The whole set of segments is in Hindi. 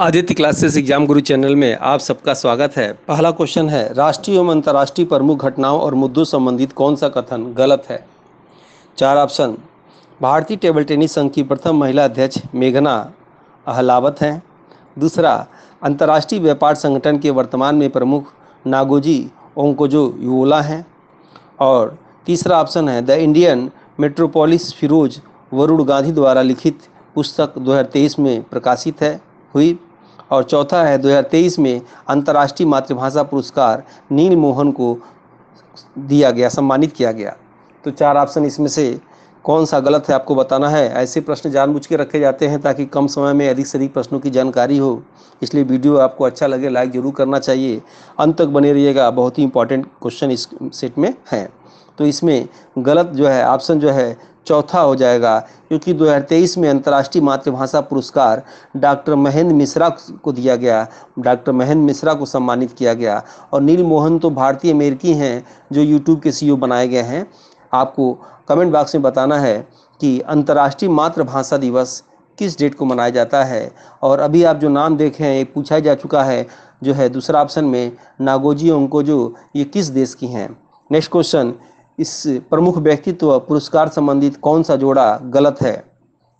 Aditya classes exam Guru channel में आप सबका स्वागत है पहला क्वेश्चन है राष्ट्रीय एवं अंतर्राष्ट्रीय प्रमुख घटनाओं और मुद्दों संबंधित कौन सा कथन गलत है चार ऑप्शन भारतीय टेबल टेनिस संघ की प्रथम महिला अध्यक्ष मेघना अहलावत हैं दूसरा अंतर्राष्ट्रीय व्यापार संगठन के वर्तमान में प्रमुख नागोजी ओंकोजो युवला हैं और तीसरा ऑप्शन है the Indian metropolis Firoz Varun Gandhi द्वारा लिखित पुस्तक 2023 में प्रकाशित है हुई और चौथा है 2023 में अंतर्राष्ट्रीय मातृभाषा पुरस्कार नील मोहन को दिया गया सम्मानित किया गया तो चार ऑप्शन इसमें से कौन सा गलत है आपको बताना है ऐसे प्रश्न जानबूझ के रखे जाते हैं ताकि कम समय में अधिक से अधिक प्रश्नों की जानकारी हो इसलिए वीडियो आपको अच्छा लगे लाइक जरूर करना चाहिए अंत तक बने रहिएगा बहुत ही इंपॉर्टेंट क्वेश्चन इस सेट में हैं तो इसमें गलत जो है ऑप्शन जो है चौथा हो जाएगा क्योंकि 2023 में अंतर्राष्ट्रीय मातृभाषा पुरस्कार डॉक्टर महेंद्र मिश्रा को दिया गया डॉक्टर महेंद्र मिश्रा को सम्मानित किया गया और नील मोहन तो भारतीय अमेरिकी हैं जो यूट्यूब के सी e बनाए गए हैं आपको कमेंट बॉक्स में बताना है कि अंतर्राष्ट्रीय मातृभाषा दिवस किस डेट को मनाया जाता है और अभी आप जो नाम देखे हैं ये पूछा जा चुका है जो है दूसरा ऑप्शन में नागोजी ओंकोजो ये किस देश की हैं नेक्स्ट क्वेश्चन इस प्रमुख व्यक्तित्व तो पुरस्कार संबंधित कौन सा जोड़ा गलत है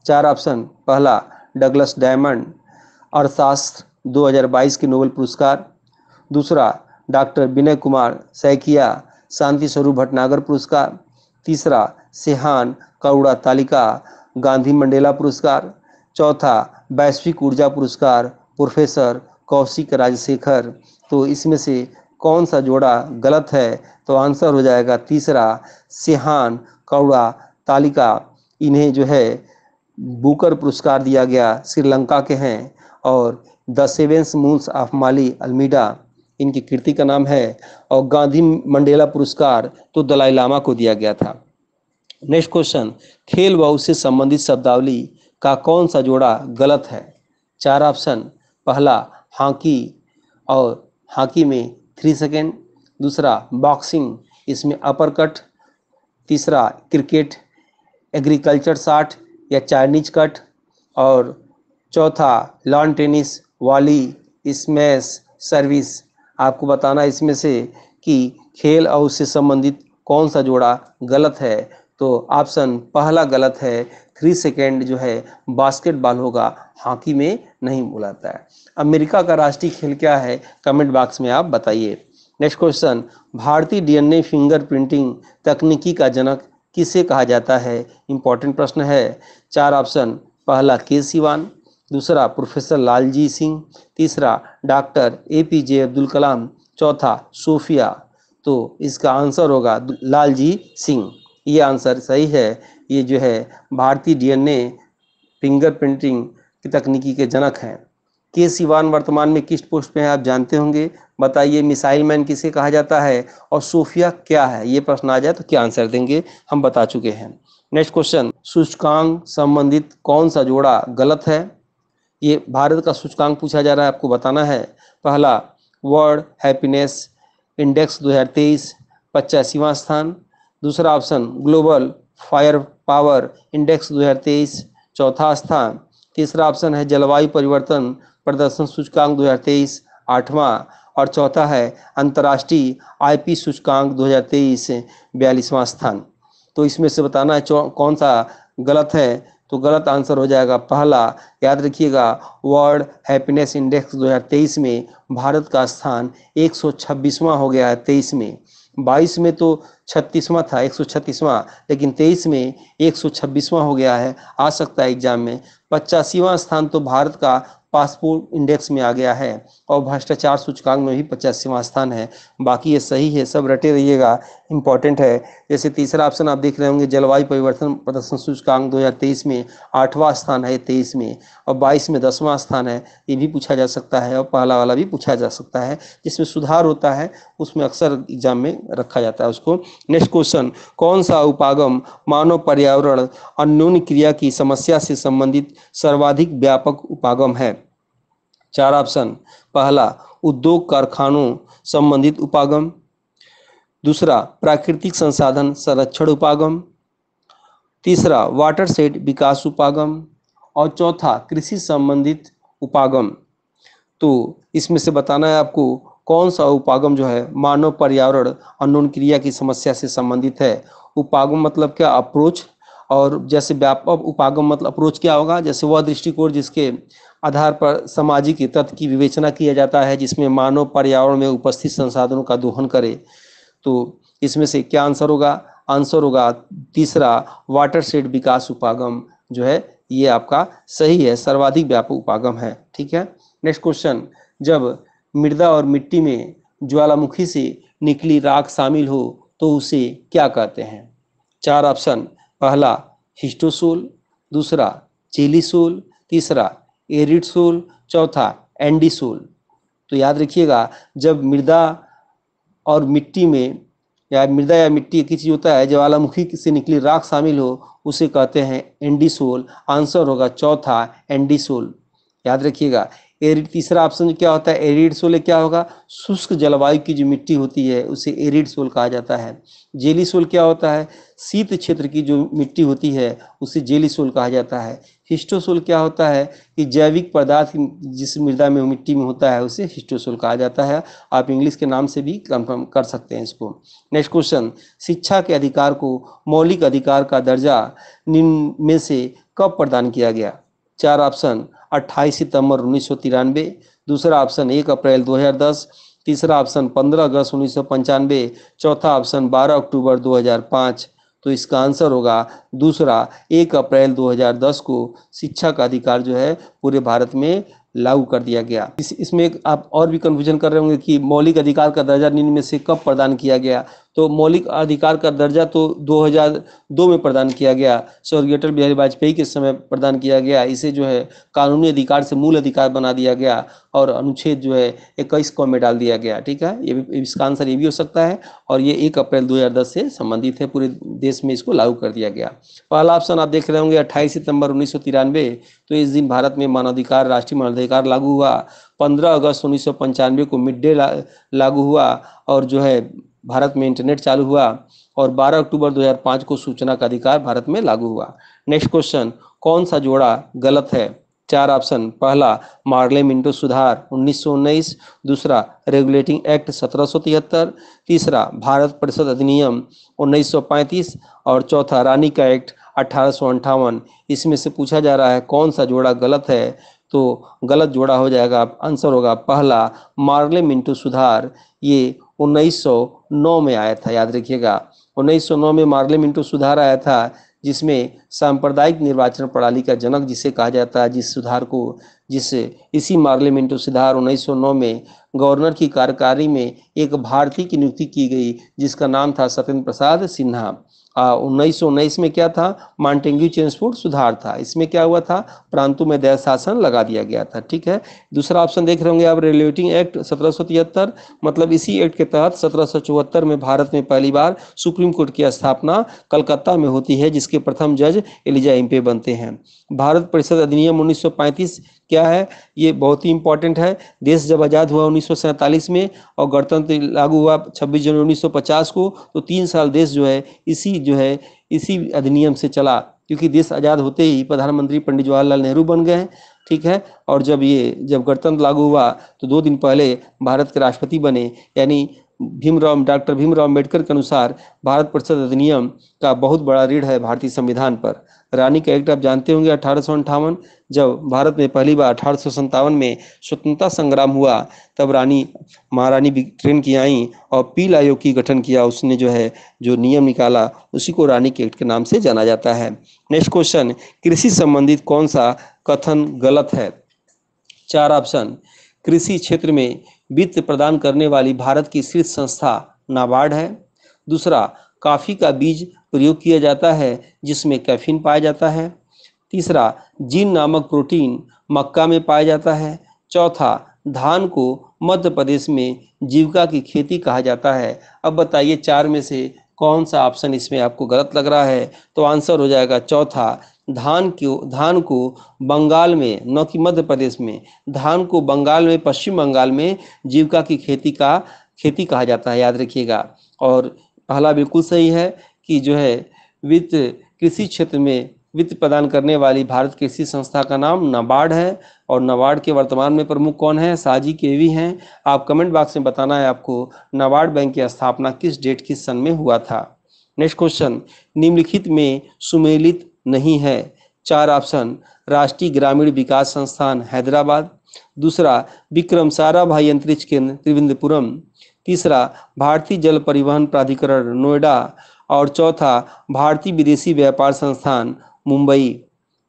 चार ऑप्शन पहला डगलस डायमंड अर्थशास्त्र 2022 के नोबेल पुरस्कार दूसरा डॉक्टर विनय कुमार सैकिया शांति स्वरूप भटनागर पुरस्कार तीसरा सेहान करुड़ा तालिका गांधी मंडेला पुरस्कार चौथा वैश्विक ऊर्जा पुरस्कार प्रोफेसर कौशिक राजशेखर तो इसमें से कौन सा जोड़ा गलत है तो आंसर हो जाएगा तीसरा सिहान कौड़ा तालिका इन्हें जो है बुकर पुरस्कार दिया गया श्रीलंका के हैं और the sevens moons of Maali Almeida इनकी कृति का नाम है और गांधी मंडेला पुरस्कार तो दलाई लामा को दिया गया था नेक्स्ट क्वेश्चन खेल व उससे संबंधित शब्दावली का कौन सा जोड़ा गलत है चार ऑप्शन पहला हॉकी और हॉकी में थ्री सेकेंड दूसरा बॉक्सिंग इसमें अपर कट तीसरा क्रिकेट एग्रीकल्चर शार्ट या चाइनीज कट और चौथा lawn tennis volley smash service आपको बताना इसमें से कि खेल और उससे संबंधित कौन सा जोड़ा गलत है तो ऑप्शन पहला गलत है थ्री सेकेंड जो है बास्केटबॉल होगा हॉकी में नहीं बुलाता है अमेरिका का राष्ट्रीय खेल क्या है कमेंट बॉक्स में आप बताइए नेक्स्ट क्वेश्चन भारतीय डीएनए फिंगर प्रिंटिंग तकनीकी का जनक किसे कहा जाता है इंपॉर्टेंट प्रश्न है चार ऑप्शन पहला के सिवान दूसरा प्रोफेसर लालजी सिंह तीसरा doctor A P J Abdul Kalam चौथा सोफिया तो इसका आंसर होगा लालजी सिंह ये आंसर सही है ये जो है भारतीय डीएनए फिंगर प्रिंटिंग की तकनीकी के जनक हैं के सिवान वर्तमान में किस पोस्ट पे हैं आप जानते होंगे बताइए मिसाइल मैन किसे कहा जाता है और सूफिया क्या है ये प्रश्न आ जाए तो क्या आंसर देंगे हम बता चुके हैं नेक्स्ट क्वेश्चन सूचकांक संबंधित कौन सा जोड़ा गलत है ये भारत का सूचकांक पूछा जा रहा है आपको बताना है पहला वर्ल्ड हैप्पीनेस इंडेक्स 2023 हज़ार पचासीवां स्थान दूसरा option global firepower index 2023 चौथा स्थान तीसरा ऑप्शन है जलवायु परिवर्तन प्रदर्शन सूचकांक 2023 आठवां और चौथा है अंतर्राष्ट्रीय आईपी सूचकांक 2023 बयालीसवां स्थान तो इसमें से बताना है कौन सा गलत है तो गलत आंसर हो जाएगा पहला याद रखिएगा वर्ल्ड हैप्पीनेस इंडेक्स 2023 में भारत का स्थान 126वां हो गया है तेईस में बाईस में तो छत्तीसवां था एक सौ छत्तीसवां लेकिन तेईस में एक सौ छब्बीसवां हो गया है आ सकता है एग्जाम में पचासीवा स्थान तो भारत का पासपोर्ट इंडेक्स में आ गया है और भ्रष्टाचार सूचकांक में भी पचासीवा स्थान है बाकी ये सही है सब रटे रहिएगा इंपॉर्टेंट है जैसे तीसरा ऑप्शन आप देख रहे होंगे जलवायु परिवर्तन प्रदर्शन सूचकांक 2023 में आठवां स्थान है तेईस में और बाईस में दसवां स्थान है ये भी पूछा जा सकता है और पहला वाला भी पूछा जा सकता है जिसमें सुधार होता है उसमें अक्सर एग्जाम में रखा जाता है उसको नेक्स्ट क्वेश्चन कौन सा उपागम मानव पर्यावरण अन्योन्य क्रिया की समस्या से संबंधित सर्वाधिक व्यापक उपागम है चार ऑप्शन पहला उद्योग कारखानों संबंधित उपागम दूसरा प्राकृतिक संसाधन संरक्षण उपागम तीसरा वाटर सेट विकास उपागम और चौथा कृषि संबंधित उपागम तो इसमें से बताना है आपको कौन सा उपागम जो है मानव पर्यावरण अनुन क्रिया की समस्या से संबंधित है उपागम मतलब क्या अप्रोच और जैसे व्यापक उपागम मतलब अप्रोच क्या होगा जैसे वह दृष्टिकोण जिसके आधार पर सामाजिक तत्व की विवेचना किया जाता है जिसमें मानव पर्यावरण में उपस्थित संसाधनों का दोहन करे तो इसमें से क्या आंसर होगा आंसर होगा तीसरा वाटर सेड विकास उपागम जो है ये आपका सही है सर्वाधिक व्यापक उपागम है ठीक है नेक्स्ट क्वेश्चन जब मृदा और मिट्टी में ज्वालामुखी से निकली राख शामिल हो तो उसे क्या कहते हैं चार ऑप्शन पहला हिस्टोसोल दूसरा चेलीसोल तीसरा एरिडसोल चौथा एंडीसोल तो याद रखिएगा जब मृदा और मिट्टी में या मृदा या मिट्टी की चीज होता है ज्वालामुखी से निकली राख शामिल हो उसे कहते हैं एंडीसोल आंसर होगा चौथा एंडीसोल याद रखिएगा एरिड तीसरा ऑप्शन क्या होता है एरिड सोल क्या होगा शुष्क जलवायु की जो मिट्टी होती है उसे एरिड सोल कहा जाता है जेली सोल क्या होता है शीत क्षेत्र की जो मिट्टी होती है उसे जेली सोल कहा जाता है हिस्टोसोल क्या होता है कि जैविक पदार्थ जिस मृदा में मिट्टी में होता है उसे हिस्टोसोल कहा जाता है आप इंग्लिश के नाम से भी कंफर्म कर सकते हैं इसको नेक्स्ट क्वेश्चन शिक्षा के अधिकार को मौलिक अधिकार का दर्जा निम्न में से कब प्रदान किया गया चार ऑप्शन 28 सितंबर उन्नीस दूसरा ऑप्शन 1 अप्रैल 2010 तीसरा ऑप्शन 15 अगस्त उन्नीस चौथा ऑप्शन 12 अक्टूबर 2005 तो इसका आंसर होगा दूसरा 1 अप्रैल 2010 को शिक्षा का अधिकार जो है पूरे भारत में लागू कर दिया गया इस इसमें आप और भी कन्फ्यूजन कर रहे होंगे कि मौलिक अधिकार का दर्जा निम्न में से कब प्रदान किया गया तो मौलिक अधिकार का दर्जा तो 2002 में प्रदान किया गया स्वर्गीय अटल बिहारी वाजपेयी के समय प्रदान किया गया इसे जो है कानूनी अधिकार से मूल अधिकार बना दिया गया और अनुच्छेद जो है इक्कीस को में डाल दिया गया ठीक है ये भी इसका आंसर ये भी हो सकता है और ये एक अप्रैल 2010 से संबंधित है पूरे देश में इसको लागू कर दिया गया पहला ऑप्शन आप देख रहे होंगे अट्ठाईस सितंबर उन्नीस तो इस दिन भारत में मानवाधिकार राष्ट्रीय मानवाधिकार लागू हुआ 15 अगस्त उन्नीस को मिड डे ला, लागू हुआ और जो है भारत में इंटरनेट चालू हुआ और 12 अक्टूबर 2005 को सूचना का अधिकार भारत में लागू हुआ नेक्स्ट क्वेश्चन कौन सा जोड़ा गलत है चार ऑप्शन पहला मार्ले मिंटो सुधार उन्नीस दूसरा रेगुलेटिंग एक्ट सत्रह तीसरा भारत परिषद अधिनियम उन्नीस और चौथा रानी का एक्ट अठारह इसमें से पूछा जा रहा है कौन सा जोड़ा गलत है तो गलत जोड़ा हो जाएगा आंसर होगा पहला मार्ले मिंटो सुधार ये उन्नीस सौ 1909 में आया था याद रखिएगा 1909 में मार्ले मिंटो सुधार आया था जिसमें सांप्रदायिक निर्वाचन प्रणाली का जनक जिसे कहा जाता है जिस सुधार को जिस इसी मार्ले मिंटो सुधार 1909 में गवर्नर की कार्यकारी में एक भारतीय की नियुक्ति की गई जिसका नाम था सत्येंद्र प्रसाद सिन्हा उन्नीस सौ उन्नीस में क्या था मांटेंग्यू चेंसफोर्ड सुधार था इसमें क्या हुआ था प्रांतों में दया शासन लगा दिया गया था ठीक है दूसरा ऑप्शन देख रहे होंगे आप रेगुलेटिंग एक्ट सत्रह मतलब इसी एक्ट के तहत सत्रह में भारत में पहली बार सुप्रीम कोर्ट की स्थापना कलकत्ता में होती है जिसके प्रथम जज एलिजा एम्पे बनते हैं भारत परिषद अधिनियम उन्नीस क्या है ये बहुत ही इंपॉर्टेंट है देश जब आज़ाद हुआ उन्नीस में और गणतंत्र लागू हुआ 26 जनवरी 1950 को तो तीन साल देश जो है इसी जो है इसी अधिनियम से चला क्योंकि देश आज़ाद होते ही प्रधानमंत्री पंडित जवाहरलाल नेहरू बन गए ठीक है और जब ये जब गणतंत्र लागू हुआ तो दो दिन पहले भारत के राष्ट्रपति बने यानी भीमराव डॉक्टर भीमराव अम्बेडकर के अनुसार भारत परिषद अधिनियम का बहुत बड़ा रीढ़ है भारतीय संविधान पर रानी का एक्ट आप जानते होंगे अठारह जब भारत में पहली बार अठारह में स्वतंत्रता संग्राम हुआ तब रानी महारानी ट्रेन की आई और पील आयोग की गठन किया उसने जो है जो नियम निकाला उसी को रानी के एक्ट के नाम से जाना जाता है नेक्स्ट क्वेश्चन कृषि संबंधित कौन सा कथन गलत है चार ऑप्शन कृषि क्षेत्र में वित्त प्रदान करने वाली भारत की शीर्ष संस्था नाबार्ड है दूसरा काफ़ी का बीज प्रयोग किया जाता है जिसमें कैफीन पाया जाता है तीसरा जीन नामक प्रोटीन मक्का में पाया जाता है चौथा धान को मध्य प्रदेश में जीविका की खेती कहा जाता है अब बताइए चार में से कौन सा ऑप्शन इसमें आपको गलत लग रहा है तो आंसर हो जाएगा चौथा धान को धान को बंगाल में न कि मध्य प्रदेश में धान को बंगाल में पश्चिम बंगाल में जीविका की खेती का खेती कहा जाता है याद रखिएगा और पहला बिल्कुल सही है कि जो है वित्त कृषि क्षेत्र में वित्त प्रदान करने वाली भारत कृषि संस्था का नाम नाबार्ड है और नाबार्ड के वर्तमान में प्रमुख कौन है साजी केवी हैं आप कमेंट बॉक्स में बताना है आपको नाबार्ड बैंक की स्थापना किस डेट किस सन में हुआ था नेक्स्ट क्वेश्चन निम्नलिखित में सुमेलित नहीं है चार ऑप्शन राष्ट्रीय ग्रामीण विकास संस्थान हैदराबाद दूसरा विक्रम सारा भाई अंतरिक्ष केंद्र त्रिवेंद्रपुरम तीसरा भारतीय जल परिवहन प्राधिकरण नोएडा और चौथा भारतीय विदेशी व्यापार संस्थान मुंबई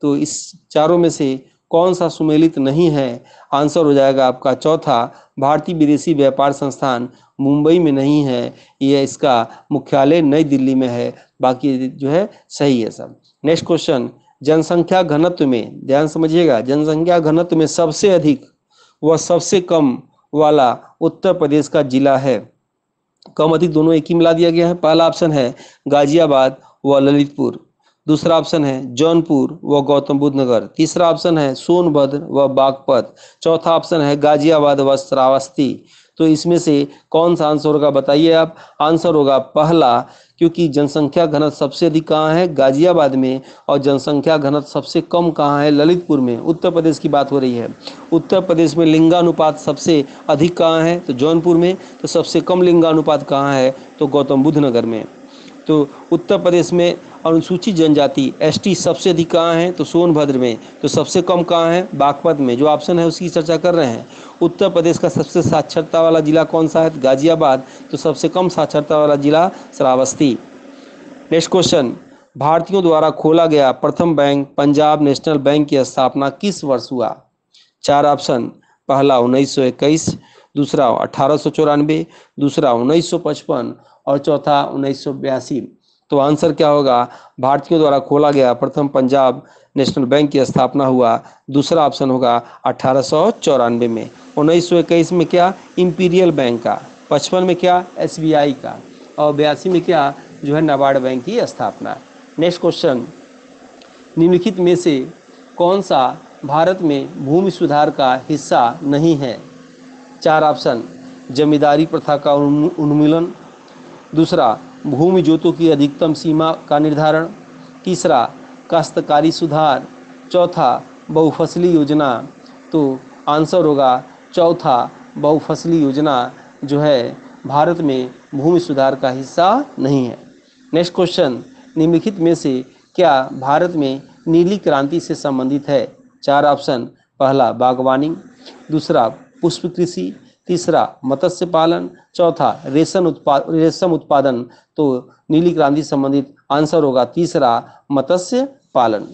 तो इस चारों में से कौन सा सुमेलित नहीं है आंसर हो जाएगा आपका चौथा भारतीय विदेशी व्यापार संस्थान मुंबई में नहीं है यह इसका मुख्यालय नई दिल्ली में है बाकी जो है सही है सब नेक्स्ट क्वेश्चन जनसंख्या घनत्व में ध्यान समझिएगा जनसंख्या घनत्व में सबसे अधिक व सबसे कम वाला उत्तर प्रदेश का जिला है कम अधिक दोनों एक ही मिला दिया गया है पहला ऑप्शन है गाजियाबाद व ललितपुर दूसरा ऑप्शन है जौनपुर व गौतम बुद्ध नगर तीसरा ऑप्शन है सोनभद्र व बागपत चौथा ऑप्शन है गाजियाबाद व श्रावस्ती तो इसमें से कौन सा आंसर होगा बताइए आप आंसर होगा पहला क्योंकि जनसंख्या घनत्व सबसे अधिक कहाँ है गाजियाबाद में और जनसंख्या घनत्व सबसे कम कहाँ है ललितपुर में उत्तर प्रदेश की बात हो रही है उत्तर प्रदेश में लिंगानुपात सबसे अधिक कहाँ है तो जौनपुर में तो सबसे कम लिंगानुपात कहाँ है तो गौतम बुद्ध नगर में तो उत्तर प्रदेश में अनुसूचित जनजाति एसटी सबसे अधिक कहाँ है तो सोनभद्र में तो सबसे कम कहाँ है बागपत में जो ऑप्शन है उसकी चर्चा कर रहे हैं उत्तर प्रदेश का सबसे साक्षरता वाला जिला कौन सा है गाजियाबाद तो सबसे कम साक्षरता वाला जिला श्रावस्ती नेक्स्ट क्वेश्चन भारतीयों द्वारा खोला गया प्रथम बैंक पंजाब नेशनल बैंक की स्थापना किस वर्ष हुआ चार ऑप्शन पहला उन्नीस दूसरा अठारह दूसरा उन्नीस और चौथा उन्नीस तो आंसर क्या होगा भारतीयों द्वारा खोला गया प्रथम पंजाब नेशनल बैंक की स्थापना हुआ दूसरा ऑप्शन होगा अठारह में उन्नीस में क्या इंपीरियल बैंक का पचपन में क्या एस का और बयासी में क्या जो है नाबार्ड बैंक की स्थापना नेक्स्ट क्वेश्चन निम्नलिखित में से कौन सा भारत में भूमि सुधार का हिस्सा नहीं है चार ऑप्शन जमींदारी प्रथा का उन्मूलन दूसरा भूमि जोतों की अधिकतम सीमा का निर्धारण तीसरा काश्तकारी सुधार चौथा बहुफसली योजना तो आंसर होगा चौथा बहुफसली योजना जो है भारत में भूमि सुधार का हिस्सा नहीं है नेक्स्ट क्वेश्चन निम्नलिखित में से क्या भारत में नीली क्रांति से संबंधित है चार ऑप्शन पहला बागवानी दूसरा पुष्प कृषि तीसरा मत्स्य पालन चौथा रेशम उत्पाद रेशम उत्पादन तो नीली क्रांति संबंधित आंसर होगा तीसरा मत्स्य पालन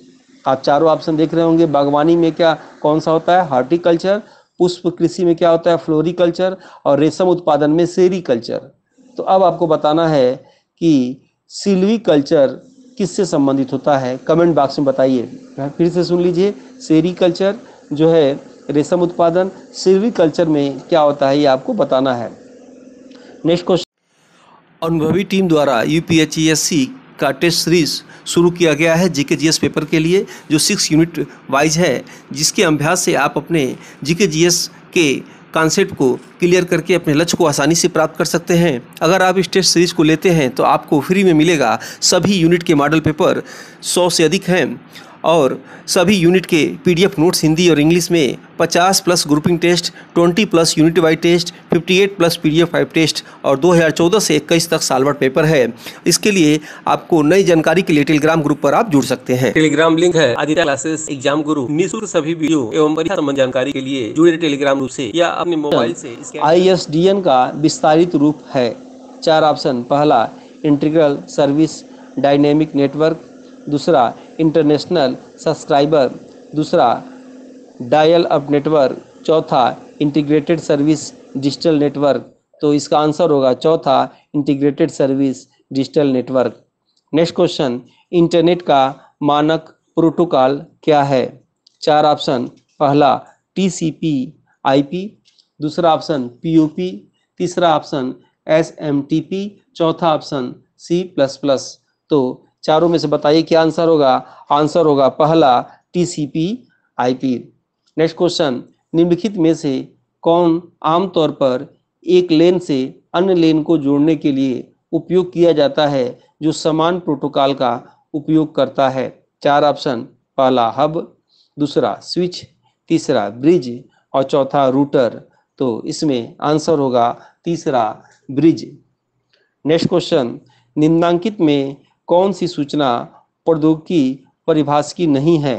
आप चारों ऑप्शन देख रहे होंगे बागवानी में क्या कौन सा होता है हॉर्टिकल्चर पुष्प कृषि में क्या होता है फ्लोरिकल्चर और रेशम उत्पादन में सेरीकल्चर तो अब आपको बताना है कि सिल्वी कल्चर किससे संबंधित होता है कमेंट बॉक्स में बताइए फिर से सुन लीजिए सेरीकल्चर जो है रेशम उत्पादन कल्चर में क्या होता है ये आपको बताना है नेक्स्ट क्वेश्चन अनुभवी टीम द्वारा यू e का टेस्ट सीरीज शुरू किया गया है जीके जीएस पेपर के लिए जो सिक्स यूनिट वाइज है जिसके अभ्यास से आप अपने जीके जीएस के कॉन्सेप्ट को क्लियर करके अपने लक्ष्य को आसानी से प्राप्त कर सकते हैं अगर आप इस टेस्ट सीरीज़ को लेते हैं तो आपको फ्री में मिलेगा सभी यूनिट के मॉडल पेपर सौ से अधिक हैं और सभी यूनिट के पीडीएफ नोट्स हिंदी और इंग्लिश में 50 plus grouping test 20 plus unit wise test 58 plus PDF five test और 2014 से इक्कीस तक सालवर्ट पेपर है इसके लिए आपको नई जानकारी के लिए टेलीग्राम ग्रुप पर आप जुड़ सकते हैं टेलीग्राम लिंक है आदित्य क्लासेस एग्जाम गुरु निःशुल्क सभी वीडियो एवं परीक्षा संबंध जानकारी के लिए जुड़े टेलीग्राम ग्रुप ऐसी या अपने मोबाइल ऐसी आई का विस्तारित रूप है चार ऑप्शन पहला इंटीग्रल सर्विस डायनेमिक नेटवर्क दूसरा इंटरनेशनल सब्सक्राइबर दूसरा डायल अप नेटवर्क चौथा इंटीग्रेटेड सर्विस डिजिटल नेटवर्क तो इसका आंसर होगा चौथा integrated service digital network next question internet का मानक प्रोटोकॉल क्या है चार ऑप्शन पहला टीसीपी आईपी दूसरा ऑप्शन पीओपी तीसरा ऑप्शन एसएमटीपी चौथा ऑप्शन सी प्लस प्लस तो चारों में से बताइए क्या आंसर होगा आंसर होगा पहला टीसीपी आईपी नेक्स्ट क्वेश्चन निम्नलिखित में से कौन आमतौर पर एक लेन से अन्य लेन को जोड़ने के लिए उपयोग किया जाता है जो समान प्रोटोकॉल का उपयोग करता है चार ऑप्शन पहला हब दूसरा स्विच तीसरा ब्रिज और चौथा रूटर तो इसमें आंसर होगा तीसरा ब्रिज नेक्स्ट क्वेश्चन निम्नांकित में कौन सी सूचना प्रौद्योगिकी परिभाषिकी नहीं है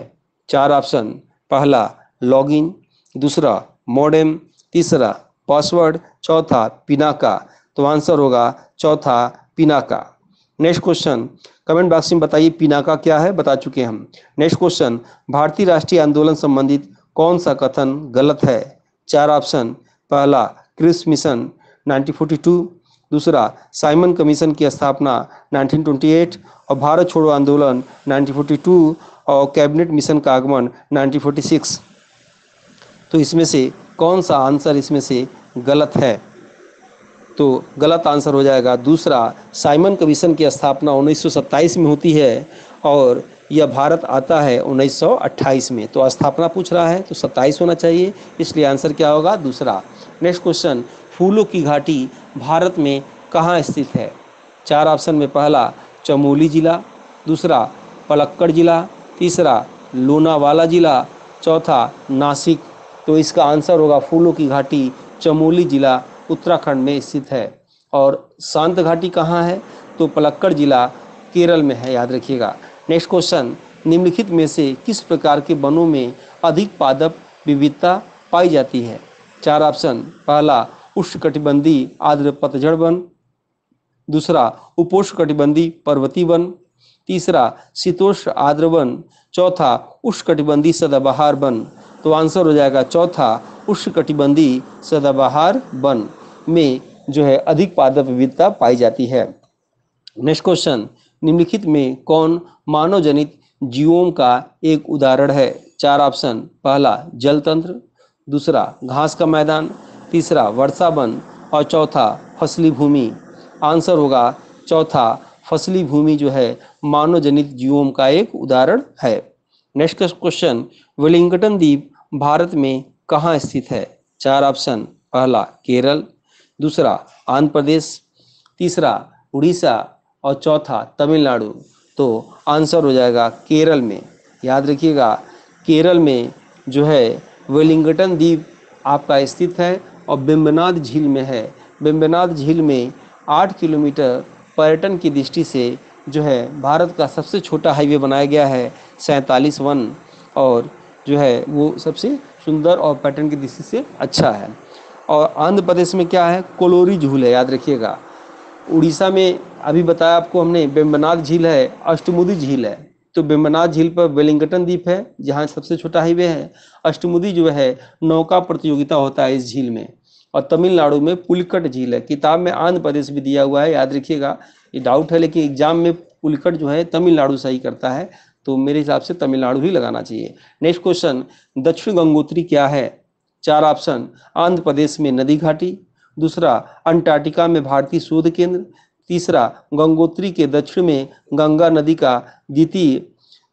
चार ऑप्शन पहला लॉगिन दूसरा मॉडेम तीसरा पासवर्ड चौथा पिनाका तो आंसर होगा चौथा Pinaka next question comment box में बताइए पिनाका क्या है बता चुके हम नेक्स्ट क्वेश्चन भारतीय राष्ट्रीय आंदोलन संबंधित कौन सा कथन गलत है चार ऑप्शन पहला क्रिस मिशन 1942 दूसरा साइमन कमीशन की स्थापना 1928 और भारत छोड़ो आंदोलन 1942 और कैबिनेट मिशन का आगमन 1946 तो इसमें से कौन सा आंसर इसमें से गलत है तो गलत आंसर हो जाएगा दूसरा साइमन कमीशन की स्थापना 1927 में होती है और यह भारत आता है 1928 में तो स्थापना पूछ रहा है तो 27 होना चाहिए इसलिए आंसर क्या होगा दूसरा नेक्स्ट क्वेश्चन फूलों की घाटी भारत में कहाँ स्थित है चार ऑप्शन में पहला चमोली जिला दूसरा पलक्कड़ जिला तीसरा लोनावाला जिला चौथा नासिक तो इसका आंसर होगा फूलों की घाटी चमोली जिला उत्तराखंड में स्थित है और शांत घाटी कहाँ है तो पलक्कड़ जिला केरल में है याद रखिएगा नेक्स्ट क्वेश्चन निम्नलिखित में से किस प्रकार के वनों में अधिक पादप विविधता पाई जाती है चार ऑप्शन पहला उष्णकटिबंधी आर्द्र पतझड़ वन दूसरा उपोष्ण कटिबंधीय पर्वतीय वन तीसरा शीतोष आर्द्र वन चौथा उष्णकटिबंधी सदाबहार वन तो आंसर हो जाएगा चौथा उष्णकटिबंधी सदाबहार वन में जो है अधिक पादप विविधता पाई जाती है नेक्स्ट क्वेश्चन निम्नलिखित में कौन मानव जनित जीवों का एक उदाहरण है चार ऑप्शन पहला जलतंत्र दूसरा घास का मैदान तीसरा वर्षा वन और चौथा फसली भूमि आंसर होगा चौथा फसली भूमि जो है मानव जनित जीवों का एक उदाहरण है नेक्स्ट क्वेश्चन वेलिंगटन द्वीप भारत में कहाँ स्थित है चार ऑप्शन पहला केरल दूसरा आंध्र प्रदेश तीसरा उड़ीसा और चौथा तमिलनाडु तो आंसर हो जाएगा केरल में याद रखिएगा केरल में जो है वेलिंगटन द्वीप आपका स्थित है और बिम्बनाथ झील में है बिम्बनाथ झील में आठ किलोमीटर पर्यटन की दृष्टि से जो है भारत का सबसे छोटा हाईवे बनाया गया है सैंतालीस वन और जो है वो सबसे सुंदर और पर्यटन की दृष्टि से अच्छा है और आंध्र प्रदेश में क्या है कोलोरी झूल है याद रखिएगा उड़ीसा में अभी बताया आपको हमने बेम्बनाथ झील है अष्टमुदी झील है तो बेमनाथ झील पर वेलिंगटन द्वीप है जहाँ सबसे छोटा हाईवे है अष्टमुदी जो है नौका प्रतियोगिता होता है इस झील में और तमिलनाडु में पुलकट झील है किताब में आंध्र प्रदेश भी दिया हुआ है याद रखिएगा ये डाउट है लेकिन एग्जाम में पुलकट जो है तमिलनाडु सही करता है तो मेरे हिसाब से तमिलनाडु ही लगाना चाहिए नेक्स्ट क्वेश्चन दक्षिण गंगोत्री क्या है चार ऑप्शन आंध्र प्रदेश में नदी घाटी दूसरा अंटार्कटिका में भारतीय शोध केंद्र तीसरा गंगोत्री के दक्षिण में गंगा नदी का द्वितीय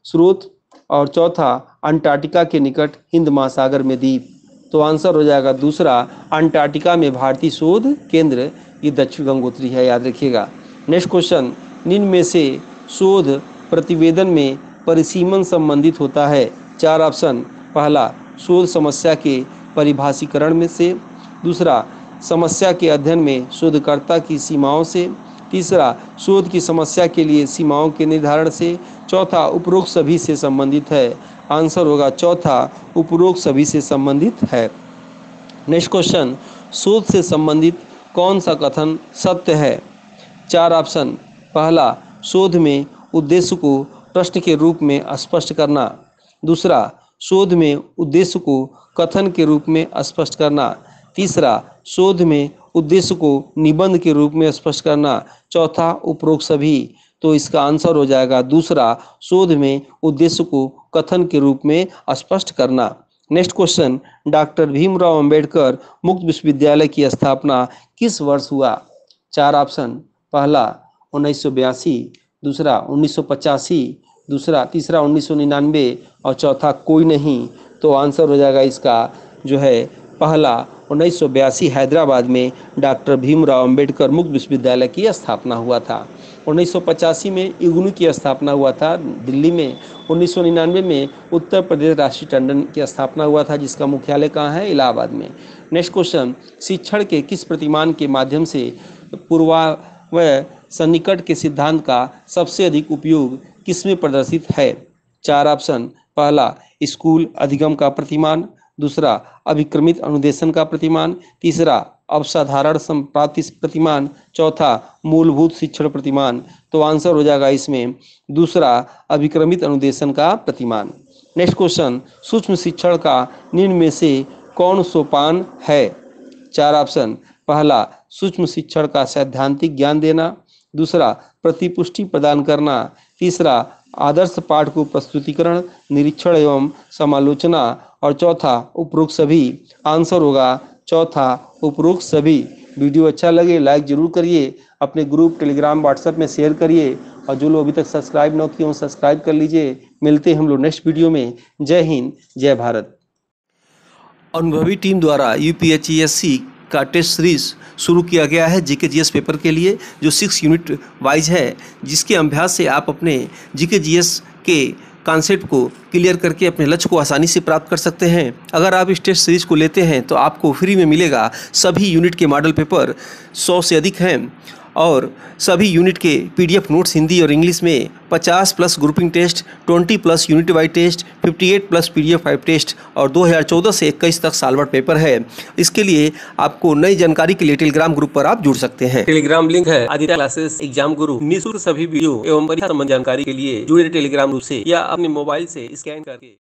स्रोत और चौथा अंटार्कटिका के निकट हिंद महासागर में द्वीप तो आंसर हो जाएगा दूसरा अंटार्कटिका में भारतीय शोध केंद्र ये दक्षिण गंगोत्री है याद रखिएगा नेक्स्ट क्वेश्चन निम्न में से शोध प्रतिवेदन में परिसीमन संबंधित होता है चार ऑप्शन पहला शोध समस्या के परिभाषीकरण में से दूसरा समस्या के अध्ययन में शोधकर्ता की सीमाओं से तीसरा शोध की समस्या के लिए सीमाओं के निर्धारण से चौथा उपरोक्त सभी से संबंधित है आंसर होगा चौथा उपरोक्त सभी से संबंधित है नेक्स्ट क्वेश्चन शोध से संबंधित कौन सा कथन सत्य है चार ऑप्शन पहला शोध में उद्देश्य को प्रश्न के रूप में स्पष्ट करना दूसरा शोध में उद्देश्य को कथन के रूप में स्पष्ट करना तीसरा शोध में उद्देश्य को निबंध के रूप में स्पष्ट करना चौथा उपरोक्त सभी तो इसका आंसर हो जाएगा दूसरा शोध में उद्देश्य को कथन के रूप में स्पष्ट करना next question doctor Bhimrao Ambedkar मुक्त विश्वविद्यालय की स्थापना किस वर्ष हुआ चार ऑप्शन पहला उन्नीस दूसरा उन्नीस दूसरा तीसरा उन्नीस और चौथा कोई नहीं तो आंसर हो जाएगा इसका जो है पहला उन्नीस हैदराबाद में डॉक्टर भीमराव अंबेडकर मुक्त विश्वविद्यालय की स्थापना हुआ था 1985 में इग्नू की स्थापना हुआ था दिल्ली में 1999 में उत्तर प्रदेश राष्ट्रीय टंडन की स्थापना हुआ था जिसका मुख्यालय कहाँ है इलाहाबाद में नेक्स्ट क्वेश्चन शिक्षण के किस प्रतिमान के माध्यम से पूर्वा व सन्निकट के सिद्धांत का सबसे अधिक उपयोग किसमें प्रदर्शित है चार ऑप्शन पहला स्कूल अधिगम का प्रतिमान दूसरा अभिक्रमित अनुदेशन का प्रतिमान तीसरा अवसाधारण संप्राप्ति प्रतिमान चौथा मूलभूत शिक्षण प्रतिमान तो आंसर हो जाएगा इसमें दूसरा अभिक्रमित अनुदेशन का प्रतिमान नेक्स्ट क्वेश्चन सूक्ष्म शिक्षण का निम्न में से कौन सोपान है चार ऑप्शन पहला सूक्ष्म शिक्षण का सैद्धांतिक ज्ञान देना दूसरा प्रतिपुष्टि प्रदान करना तीसरा आदर्श पाठ को प्रस्तुतिकरण निरीक्षण एवं समालोचना और चौथा उपरोक्त सभी आंसर होगा चौथा उपरोक्त सभी वीडियो अच्छा लगे लाइक जरूर करिए अपने ग्रुप टेलीग्राम व्हाट्सएप में शेयर करिए और जो लोग अभी तक सब्सक्राइब न किए सब्सक्राइब कर लीजिए मिलते हैं हम लोग नेक्स्ट वीडियो में जय हिंद जय भारत अनुभवी टीम द्वारा यू पी का टेस्ट सीरीज शुरू किया गया है जीके जीएस पेपर के लिए जो सिक्स यूनिट वाइज है जिसके अभ्यास से आप अपने जीके जीएस के कॉन्सेप्ट को क्लियर करके अपने लक्ष्य को आसानी से प्राप्त कर सकते हैं अगर आप इस टेस्ट सीरीज को लेते हैं तो आपको फ्री में मिलेगा सभी यूनिट के मॉडल पेपर सौ से अधिक हैं और सभी यूनिट के पीडीएफ नोट्स हिंदी और इंग्लिश में 50 plus grouping test 20 plus unit wise test 58 plus PDF five test और 2014 से इक्कीस तक सालवर्ट पेपर है इसके लिए आपको नई जानकारी के लिए टेलीग्राम ग्रुप पर आप जुड़ सकते हैं टेलीग्राम लिंक है आदित्य क्लासेस एग्जाम गुरु निःशुल्क सभी वीडियो एवं परीक्षा जानकारी के लिए जुड़े टेलीग्राम ग्रुप ऐसी या अपने मोबाइल ऐसी स्कैन करके